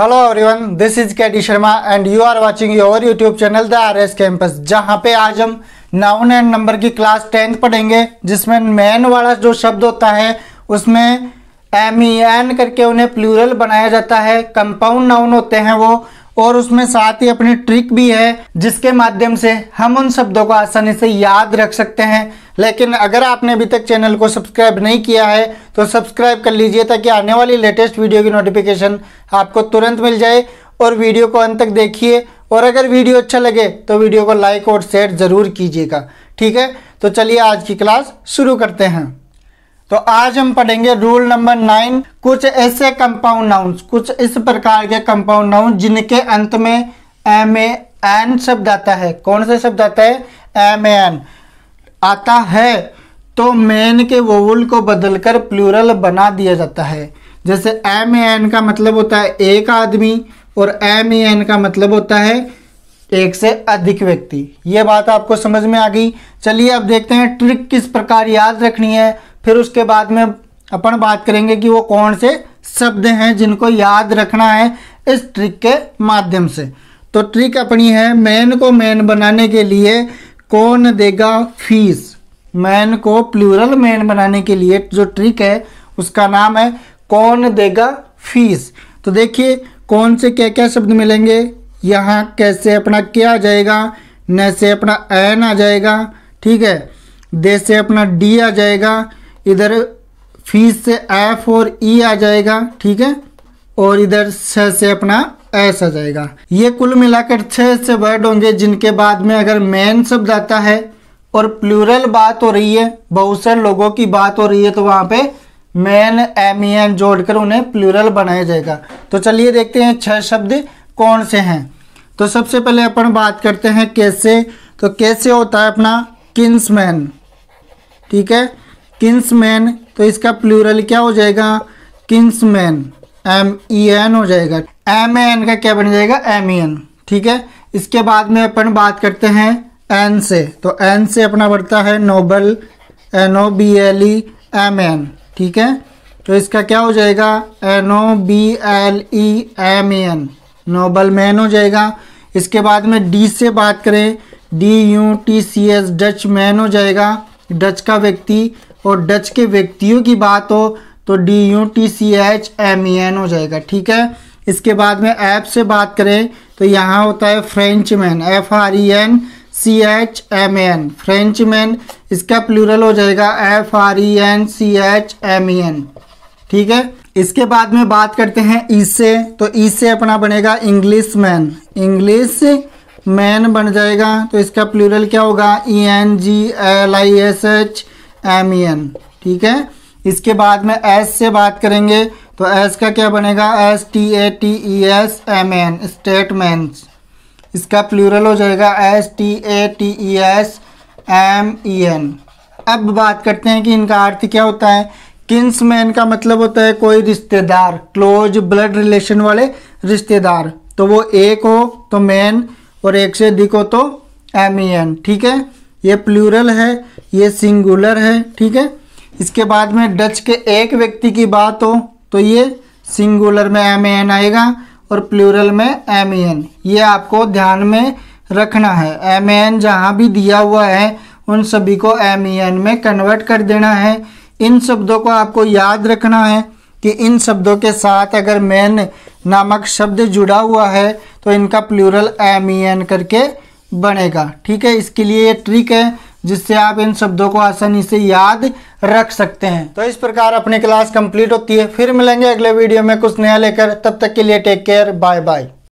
hello everyone this is कैडी Sharma and you are watching your YouTube channel the R S campus जहाँ पे आज हम नाउन एंड नंबर की क्लास टेंथ पढ़ेंगे जिसमें मैन वाला जो शब्द होता है उसमें एम ई एन करके उन्हें प्लूरल बनाया जाता है कंपाउंड नाउन होते हैं वो और उसमें साथ ही अपनी ट्रिक भी है जिसके माध्यम से हम उन शब्दों को आसानी से याद रख सकते हैं लेकिन अगर आपने अभी तक चैनल को सब्सक्राइब नहीं किया है तो सब्सक्राइब कर लीजिए ताकि आने वाली लेटेस्ट वीडियो की नोटिफिकेशन आपको तुरंत मिल जाए और वीडियो को अंत तक देखिए और अगर वीडियो अच्छा लगे तो वीडियो को लाइक और शेयर ज़रूर कीजिएगा ठीक है तो चलिए आज की क्लास शुरू करते हैं तो आज हम पढ़ेंगे रूल नंबर नाइन कुछ ऐसे कंपाउंड नाउंस कुछ इस प्रकार के कंपाउंड नाउन जिनके अंत में एम ए एन शब्द आता है कौन सा शब्द आता है एम ए एन आता है तो मेन के वोवल को बदलकर प्लूरल बना दिया जाता है जैसे एम ए एन का मतलब होता है एक आदमी और एम ए एन का मतलब होता है एक से अधिक व्यक्ति ये बात आपको समझ में आ गई चलिए अब देखते हैं ट्रिक किस प्रकार याद रखनी है फिर उसके बाद में अपन बात करेंगे कि वो कौन से शब्द हैं जिनको याद रखना है इस ट्रिक के माध्यम से तो ट्रिक अपनी है मैन को मैन बनाने के लिए कौन देगा फीस मैन को प्लूरल मैन बनाने के लिए जो ट्रिक है उसका नाम है कौन देगा फीस तो देखिए कौन से क्या क्या शब्द मिलेंगे यहाँ कैसे अपना क्या आ जाएगा न से अपना एन आ जाएगा ठीक है दे से अपना डी आ जाएगा इधर फीस से एफ और ई e आ जाएगा ठीक है और इधर छः से अपना एस आ जाएगा ये कुल मिलाकर छः से वर्ड होंगे जिनके बाद में अगर मेन शब्द आता है और प्लूरल बात हो रही है बहुत से लोगों की बात हो रही है तो वहाँ पे मैन एम ई एन जोड़कर उन्हें प्लूरल बनाया जाएगा तो चलिए देखते हैं छह शब्द कौन से हैं तो सबसे पहले अपन बात करते हैं कैसे तो कैसे होता है अपना किन्समैन ठीक है किन्समैन तो इसका प्लूरल क्या हो जाएगा किन्समैन एम ई एन हो जाएगा एम एन e का क्या बन जाएगा एम ई एन ठीक है इसके बाद में अपन बात करते हैं एन से तो एन से अपना बढ़ता है noble N O B L E M N ठीक है तो इसका क्या हो जाएगा N O B L E M N noble man हो जाएगा इसके बाद में डी से बात करें D U T C S Dutch man हो जाएगा डच का व्यक्ति और डच के व्यक्तियों की बात हो तो D U T C H M E N हो जाएगा ठीक है इसके बाद में ऐप से बात करें तो यहाँ होता है French man F R E N C H M N French man इसका प्लूरल हो जाएगा F R E N C H M E N ठीक है इसके बाद में बात करते हैं ई e से तो ई e से अपना बनेगा इंग्लिश मैन इंग्लिश मैन बन जाएगा तो इसका प्लूरल क्या होगा E N G L I S H M N ठीक है इसके बाद में एस से बात करेंगे तो एस का क्या बनेगा S T A T E S M N statements इसका प्लूरल हो जाएगा S T A T E S M E N अब बात करते हैं कि इनका अर्थ क्या होता है किन्स मैन का मतलब होता है कोई रिश्तेदार क्लोज ब्लड रिलेशन वाले रिश्तेदार तो वो एक हो तो मैन और एक से अधिक हो तो एम ई एन ठीक है ये प्लूरल है ये सिंगुलर है ठीक है इसके बाद में डच के एक व्यक्ति की बात हो तो ये सिंगुलर में एम एन आएगा और प्लूरल में एम एन ये आपको ध्यान में रखना है एम एन जहाँ भी दिया हुआ है उन सभी को एम एन में कन्वर्ट कर देना है इन शब्दों को आपको याद रखना है कि इन शब्दों के साथ अगर मैन नामक शब्द जुड़ा हुआ है तो इनका प्लूरल एम ई एन करके बनेगा ठीक है इसके लिए ये ट्रिक है जिससे आप इन शब्दों को आसानी से याद रख सकते हैं तो इस प्रकार अपनी क्लास कंप्लीट होती है फिर मिलेंगे अगले वीडियो में कुछ नया लेकर तब तक के लिए टेक केयर बाय बाय